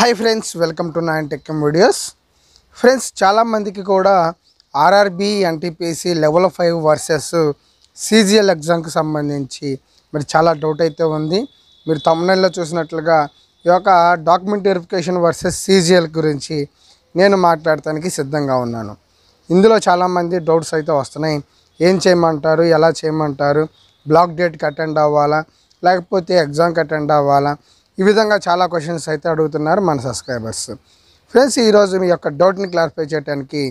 hi friends welcome to nine టెక్కం videos friends చాలామందికి కూడా RRB NTPC level five versus CGL ఎగ్జామ్కి సంబంధించి మరి చాలా డౌట్ అయితే ఉంది మీరు తమిళనాడులో చూసినట్లుగా ఈ యొక్క డాక్యుమెంట్ వెరిఫికేషన్ వర్సెస్ సీజీఎల్ గురించి నేను మాట్లాడటానికి సిద్ధంగా ఉన్నాను ఇందులో చాలామంది డౌట్స్ అయితే వస్తున్నాయి ఏం చేయమంటారు ఎలా చేయమంటారు బ్లాక్ డేట్కి అటెండ్ అవ్వాలా లేకపోతే ఎగ్జామ్కి అటెండ్ అవ్వాలా ఈ విధంగా చాలా క్వశ్చన్స్ అయితే అడుగుతున్నారు మన సబ్స్క్రైబర్స్ ఫ్రెండ్స్ ఈరోజు మీ యొక్క డౌట్ని క్లారిఫై చేయడానికి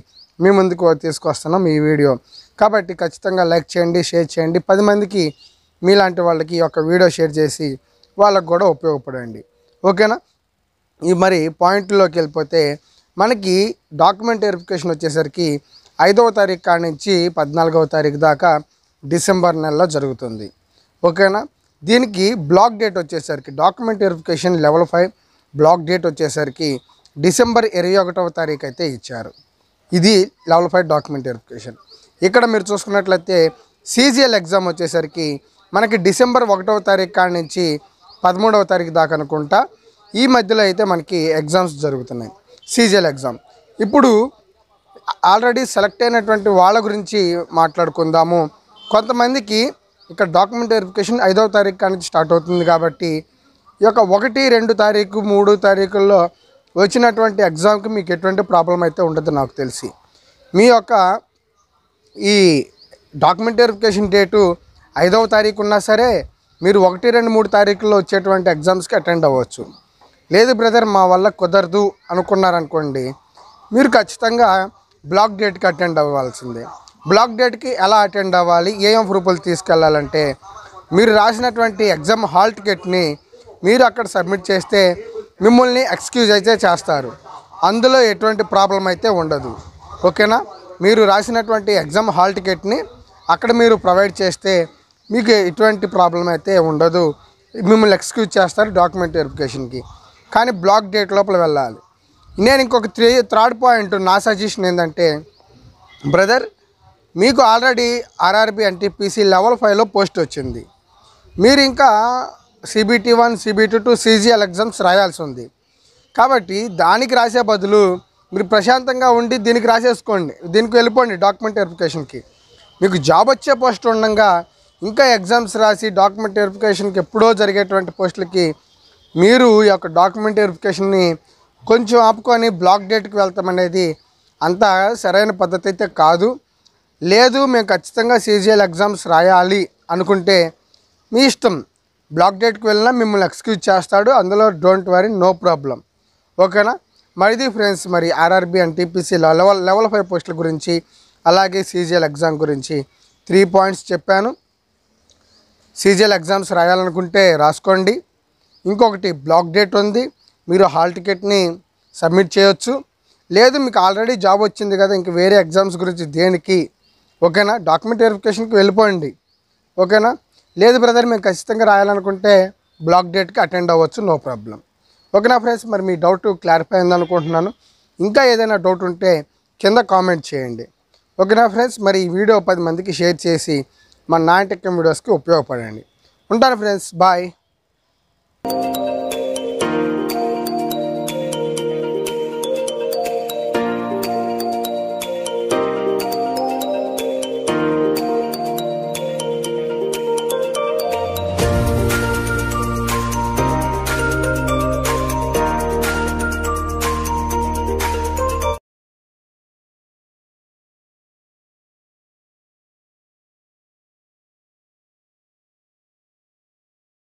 మీ ముందుకు తీసుకొస్తున్నాం ఈ వీడియో కాబట్టి ఖచ్చితంగా లైక్ చేయండి షేర్ చేయండి పది మందికి మీలాంటి వాళ్ళకి ఈ యొక్క వీడియో షేర్ చేసి వాళ్ళకు కూడా ఉపయోగపడండి ఓకేనా ఈ మరి పాయింట్లోకి వెళ్ళిపోతే మనకి డాక్యుమెంట్ వెరిఫికేషన్ వచ్చేసరికి ఐదవ తారీఖు కాడ నుంచి పద్నాలుగవ తారీఖు దాకా డిసెంబర్ నెలలో జరుగుతుంది ఓకేనా దీనికి బ్లాక్ డేట్ వచ్చేసరికి document verification level five block date వచ్చేసరికి డిసెంబర్ ఇరవై ఒకటవ తారీఖు అయితే ఇచ్చారు ఇది లెవెల్ ఫైవ్ డాక్యుమెంట్ వెరిఫికేషన్ ఇక్కడ మీరు చూసుకున్నట్లయితే సీజీఎల్ ఎగ్జామ్ వచ్చేసరికి మనకి డిసెంబర్ ఒకటవ తారీఖు కాడి నుంచి పదమూడవ తారీఖు దాకా అనుకుంటా ఈ మధ్యలో అయితే మనకి ఎగ్జామ్స్ జరుగుతున్నాయి సీజీఎల్ ఎగ్జామ్ ఇప్పుడు ఆల్రెడీ సెలెక్ట్ అయినటువంటి వాళ్ళ గురించి మాట్లాడుకుందాము కొంతమందికి ఇక్కడ డాక్యుమెంట్ వెరిఫికేషన్ ఐదవ తారీఖు కానీ స్టార్ట్ అవుతుంది కాబట్టి ఈ యొక్క ఒకటి రెండు తారీఖు మూడు తారీఖుల్లో వచ్చినటువంటి ఎగ్జామ్కి మీకు ఎటువంటి ప్రాబ్లం అయితే ఉండదు నాకు తెలిసి మీ యొక్క ఈ డాక్యుమెంట్ వెరిఫికేషన్ డేటు ఐదవ తారీఖు ఉన్నా సరే మీరు ఒకటి రెండు మూడు తారీఖుల్లో వచ్చేటువంటి ఎగ్జామ్స్కి అటెండ్ అవ్వచ్చు లేదు బ్రదర్ మా వల్ల కుదరదు అనుకున్నారనుకోండి మీరు ఖచ్చితంగా బ్లాక్ డేట్కి అటెండ్ అవ్వాల్సిందే బ్లాక్ డేట్కి ఎలా అటెండ్ అవ్వాలి ఏం ప్రూఫ్లు తీసుకెళ్లాలంటే మీరు రాసినటువంటి ఎగ్జామ్ హాల్ టికెట్ని మీరు అక్కడ సబ్మిట్ చేస్తే మిమ్మల్ని ఎక్స్క్యూజ్ అయితే చేస్తారు అందులో ఎటువంటి ప్రాబ్లం అయితే ఉండదు ఓకేనా మీరు రాసినటువంటి ఎగ్జామ్ హాల్ టికెట్ని అక్కడ మీరు ప్రొవైడ్ చేస్తే మీకు ఎటువంటి ప్రాబ్లం అయితే ఉండదు మిమ్మల్ని ఎక్స్క్యూజ్ చేస్తారు డాక్యుమెంట్ వెరిఫికేషన్కి కానీ బ్లాక్ డేట్ లోపల వెళ్ళాలి నేను ఇంకొక త్రీ థర్డ్ పాయింట్ నా సజెషన్ ఏంటంటే బ్రదర్ మీకు ఆల్రెడీ ఆర్ఆర్బి పీసీ లెవెల్ ఫైవ్లో పోస్ట్ వచ్చింది మీరు ఇంకా CBT one CBT two CGL exams రాయాల్సి ఉంది కాబట్టి దానికి రాసే బదులు మీరు ప్రశాంతంగా ఉండి దీనికి రాసేసుకోండి దీనికి వెళ్ళిపోండి డాక్యుమెంట్ వెరిఫికేషన్కి మీకు జాబ్ వచ్చే పోస్ట్ ఉండగా ఇంకా ఎగ్జామ్స్ రాసి డాక్యుమెంట్ వెరిఫికేషన్కి ఎప్పుడో జరిగేటువంటి పోస్టులకి మీరు ఈ యొక్క డాక్యుమెంట్ వెరిఫికేషన్ని కొంచెం ఆపుకొని బ్లాక్ డేట్కి వెళ్తామనేది అంత సరైన పద్ధతి అయితే కాదు లేదు మేము ఖచ్చితంగా సీజీఎల్ ఎగ్జామ్స్ రాయాలి అనుకుంటే మీ ఇష్టం బ్లాక్ డేట్కి వెళ్ళినా మిమ్మల్ని ఎక్స్క్యూజ్ చేస్తాడు అందులో డోంట్ వరీ నో ప్రాబ్లం ఓకేనా మరిది ఫ్రెండ్స్ మరి RRB and TPC level level five పోస్టుల గురించి అలాగే సీజీఎల్ ఎగ్జామ్ గురించి త్రీ పాయింట్స్ చెప్పాను సీజీఎల్ ఎగ్జామ్స్ రాయాలనుకుంటే రాసుకోండి ఇంకొకటి బ్లాక్ డేట్ ఉంది మీరు హాల్ టికెట్ని సబ్మిట్ చేయొచ్చు లేదు మీకు ఆల్రెడీ జాబ్ వచ్చింది కదా ఇంక వేరే ఎగ్జామ్స్ గురించి దేనికి ఓకేనా డాక్యుమెంట్ వెరిఫికేషన్కి వెళ్ళిపోండి ఓకేనా లేదు బ్రదర్ మేము ఖచ్చితంగా రాయాలనుకుంటే బ్లాక్ డేట్కి అటెండ్ అవ్వచ్చు నో ప్రాబ్లం ఓకేనా ఫ్రెండ్స్ మరి మీ డౌట్ క్లారిఫై అయిందనుకుంటున్నాను ఇంకా ఏదైనా డౌట్ ఉంటే కింద కామెంట్ చేయండి ఓకేనా ఫ్రెండ్స్ మరి ఈ వీడియో పది మందికి షేర్ చేసి మన నాన్ వీడియోస్కి ఉపయోగపడండి ఉంటాను ఫ్రెండ్స్ బాయ్